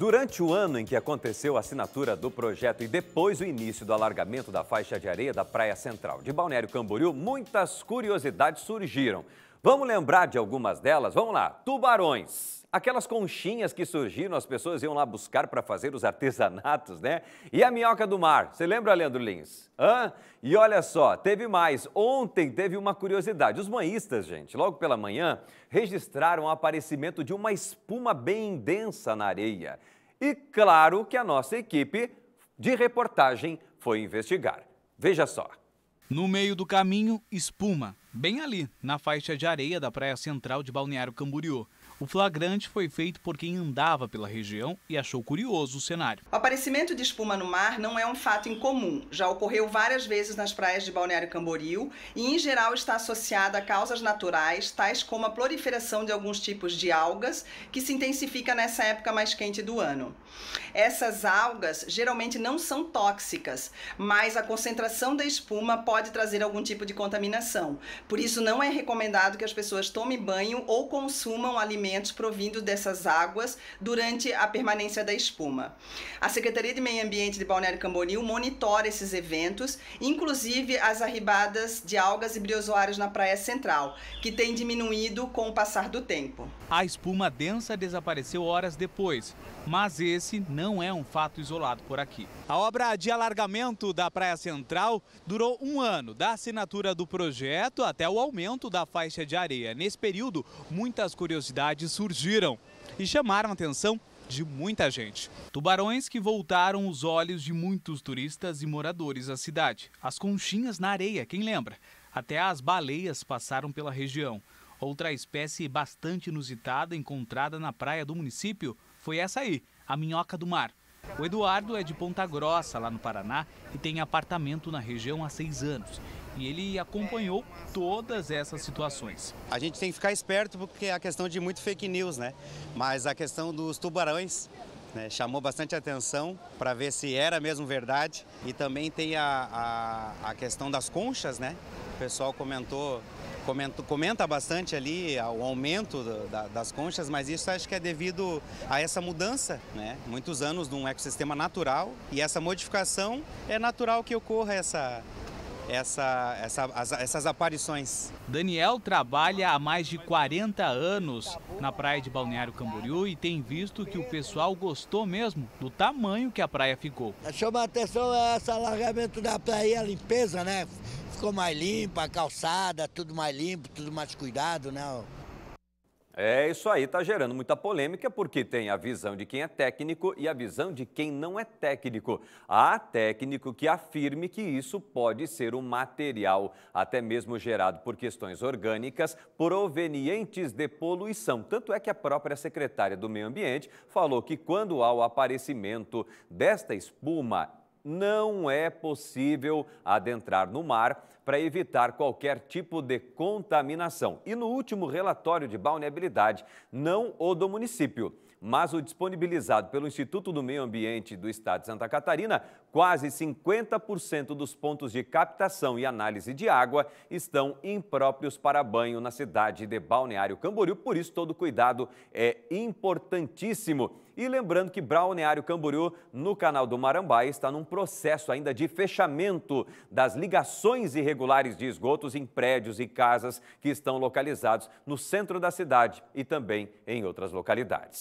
Durante o ano em que aconteceu a assinatura do projeto e depois o início do alargamento da faixa de areia da Praia Central de Balneário Camboriú, muitas curiosidades surgiram. Vamos lembrar de algumas delas? Vamos lá. Tubarões. Aquelas conchinhas que surgiram, as pessoas iam lá buscar para fazer os artesanatos, né? E a minhoca do mar. Você lembra, Leandro Lins? Hã? E olha só, teve mais. Ontem teve uma curiosidade. Os banhistas, gente, logo pela manhã, registraram o aparecimento de uma espuma bem densa na areia. E claro que a nossa equipe de reportagem foi investigar. Veja só. No meio do caminho, espuma bem ali, na faixa de areia da Praia Central de Balneário Camboriú. O flagrante foi feito por quem andava pela região e achou curioso o cenário. O aparecimento de espuma no mar não é um fato incomum. Já ocorreu várias vezes nas praias de Balneário Camboriú e, em geral, está associada a causas naturais, tais como a proliferação de alguns tipos de algas, que se intensifica nessa época mais quente do ano. Essas algas geralmente não são tóxicas, mas a concentração da espuma pode trazer algum tipo de contaminação. Por isso, não é recomendado que as pessoas tomem banho ou consumam alimentos provindo dessas águas durante a permanência da espuma. A Secretaria de Meio Ambiente de Balneário Camboriú monitora esses eventos, inclusive as arribadas de algas e briozoários na praia central, que tem diminuído com o passar do tempo. A espuma densa desapareceu horas depois, mas esse não é um fato isolado por aqui. A obra de alargamento da Praia Central durou um ano, da assinatura do projeto até o aumento da faixa de areia. Nesse período, muitas curiosidades surgiram e chamaram a atenção de muita gente. Tubarões que voltaram os olhos de muitos turistas e moradores da cidade. As conchinhas na areia, quem lembra? Até as baleias passaram pela região. Outra espécie bastante inusitada encontrada na praia do município foi essa aí, a minhoca do mar. O Eduardo é de Ponta Grossa, lá no Paraná, e tem apartamento na região há seis anos e ele acompanhou todas essas situações. A gente tem que ficar esperto porque é a questão de muito fake news, né? Mas a questão dos tubarões né, chamou bastante atenção para ver se era mesmo verdade. E também tem a, a, a questão das conchas, né? O pessoal comentou, comento, comenta bastante ali o aumento da, das conchas, mas isso acho que é devido a essa mudança, né? Muitos anos de um ecossistema natural e essa modificação é natural que ocorra essa, essa, essa, essas aparições. Daniel trabalha há mais de 40 anos na praia de Balneário Camboriú e tem visto que o pessoal gostou mesmo do tamanho que a praia ficou. É, chama a atenção é esse alargamento da praia, a limpeza, né? Ficou mais limpa, a calçada, tudo mais limpo, tudo mais cuidado, né? É, isso aí está gerando muita polêmica porque tem a visão de quem é técnico e a visão de quem não é técnico. Há técnico que afirme que isso pode ser um material, até mesmo gerado por questões orgânicas provenientes de poluição. Tanto é que a própria secretária do Meio Ambiente falou que quando há o aparecimento desta espuma não é possível adentrar no mar para evitar qualquer tipo de contaminação. E no último relatório de balneabilidade, não o do município, mas o disponibilizado pelo Instituto do Meio Ambiente do Estado de Santa Catarina, quase 50% dos pontos de captação e análise de água estão impróprios para banho na cidade de Balneário Camboriú, por isso todo cuidado é importantíssimo. E lembrando que Balneário Camboriú, no canal do Marambá, está num processo ainda de fechamento das ligações irregulares de esgotos em prédios e casas que estão localizados no centro da cidade e também em outras localidades.